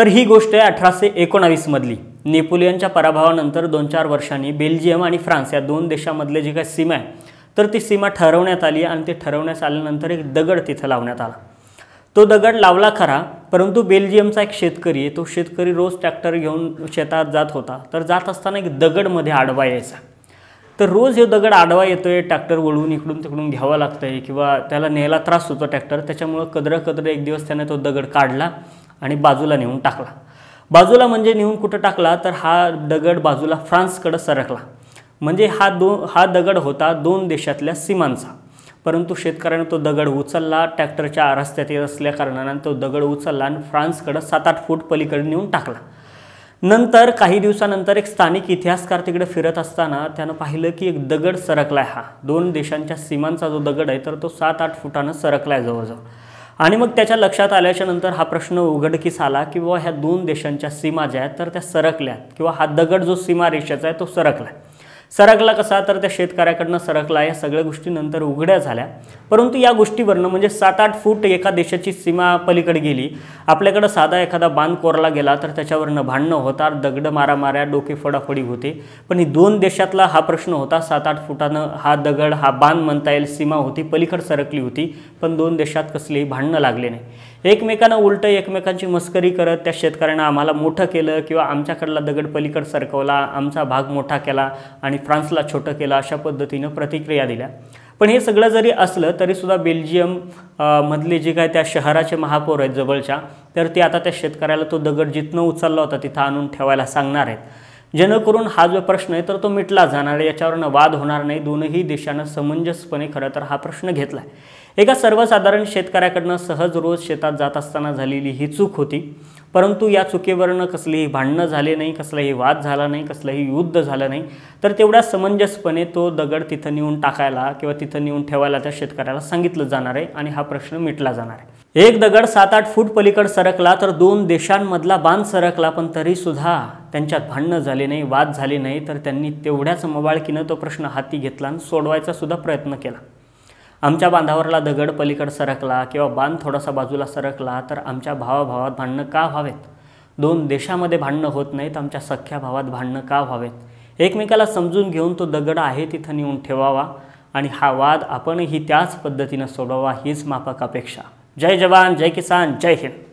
तर ही गोष्ट आहे अठराशे एकोणावीसमधली नेपोलियनच्या पराभवानंतर दोन चार वर्षांनी बेल्जियम आणि फ्रान्स या दोन देशामधले जी काही सीमा आहे तर ती सीमा ठरवण्यात आली आणि ते ठरवण्यात आल्यानंतर एक दगड तिथं लावण्यात आला तो दगड लावला खरा परंतु बेल्जियमचा एक शेतकरी तो शेतकरी रोज ट्रॅक्टर घेऊन शेतात जात होता तर जात असताना एक दगडमध्ये आडवा यायचा तर रोज हे दगड आडवा येतोय ट्रॅक्टर वळवून इकडून तिकडून घ्यावा लागतं आहे किंवा त्याला न्यायला त्रास होतो ट्रॅक्टर त्याच्यामुळं कदरं कदरं एक दिवस त्याने तो दगड काढला आणि बाजूला नेऊन टाकला बाजूला म्हणजे नेऊन कुठं टाकला तर हा दगड बाजूला फ्रान्सकडं सरकला म्हणजे हा दो हा दगड होता दोन देशातल्या सीमांचा परंतु शेतकऱ्याने तो दगड उचलला ट्रॅक्टरच्या रस्त्यात येत असल्या कारणानं तो दगड उचलला आणि फ्रान्सकडं सात आठ फूट पलीकडे नेऊन टाकला नंतर काही दिवसानंतर एक स्थानिक इतिहासकार तिकडे फिरत असताना त्यानं पाहिलं की एक दगड सरकला आहे हा दोन देशांच्या सीमांचा जो दगड आहे तर तो सात आठ फुटानं सरकला आहे जवळजवळ आणि मग त्याच्या लक्षात आल्याच्या नंतर हा प्रश्न उघडकीस आला की ह्या दोन देशांच्या सीमा ज्या आहेत तर त्या सरकल्यात किंवा हा दगड जो सीमा रेषेचा आहे तो सरकला सरकला कसा तर त्या शेतकऱ्याकडनं सरकला या सगळ्या गोष्टी नंतर उघड्या झाल्या परंतु या गोष्टीवरनं म्हणजे सात आठ फूट एका देशाची सीमा पलीकडे गेली आपल्याकडं साधा एखादा बांध कोरला गेला तर त्याच्यावरनं भांडणं होतात दगडं मारामाऱ्या डोके फडाफडी होते पण ही दोन देशातला हा प्रश्न होता सात आठ फुटानं हा दगड हा बांध म्हणता येईल सीमा होती पलीकड सरकली होती पण दोन देशात कसलेही भांडणं लागले नाही एकमेकांना उलटं एकमेकांची मस्करी करत त्या शेतकऱ्यांना आम्हाला मोठं केलं किंवा आमच्याकडला दगड पलीकड सरकवला आमचा भाग मोठा केला आणि फ्रान्सला छोटं केलं अशा पद्धतीनं प्रतिक्रिया दिल्या पण हे सगळं जरी असलं तरीसुद्धा बेल्जियम मधले जे काय त्या शहराचे महापौर आहेत जवळच्या तर ते आता त्या शेतकऱ्याला तो दगड जिथनं उचलला होता तिथं आणून ठेवायला सांगणार आहेत जेणेकरून हा जो प्रश्न आहे तर तो मिटला जाणार आहे याच्यावरनं वाद होणार नाही दोनही देशानं समंजसपणे खरं तर हा प्रश्न घेतला आहे एका सर्वसाधारण शेतकऱ्याकडनं सहज रोज शेतात जात असताना झालेली ही चूक होती परंतु या चुकीवरनं कसलीही भांडणं झाले नाही कसलाही वाद झाला नाही कसलंही युद्ध झालं नाही तर तेवढ्या समंजसपणे तो दगड तिथं नेऊन टाकायला किंवा तिथं नेऊन ठेवायला त्या शेतकऱ्याला सांगितलं जाणार आहे आणि हा प्रश्न मिटला जाणार आहे एक दगड सात आठ फूट पलीकड सरकला तर दोन देशांमधला बांध सरकला पण तरीसुद्धा त्यांच्यात भांडणं झाले नाही वाद झाले नाही तर त्यांनी तेवढ्याच मबाळकीनं तो प्रश्न हाती घेतला आणि सोडवायचा सुद्धा प्रयत्न केला आमच्या बांधावरला दगड पलीकड सरकला किंवा बांध थोडासा बाजूला सरकला तर आमच्या भावाभावात भांडणं का व्हावेत दोन देशामध्ये भांडणं होत नाहीत आमच्या सख्या भावात भांडणं का व्हावेत एकमेकाला समजून घेऊन तो दगड आहे तिथं नेऊन ठेवावा आणि हा वाद आपणही त्याच पद्धतीनं सोडवावा हीच मापक अपेक्षा जय जवान जय किसान जय हिंद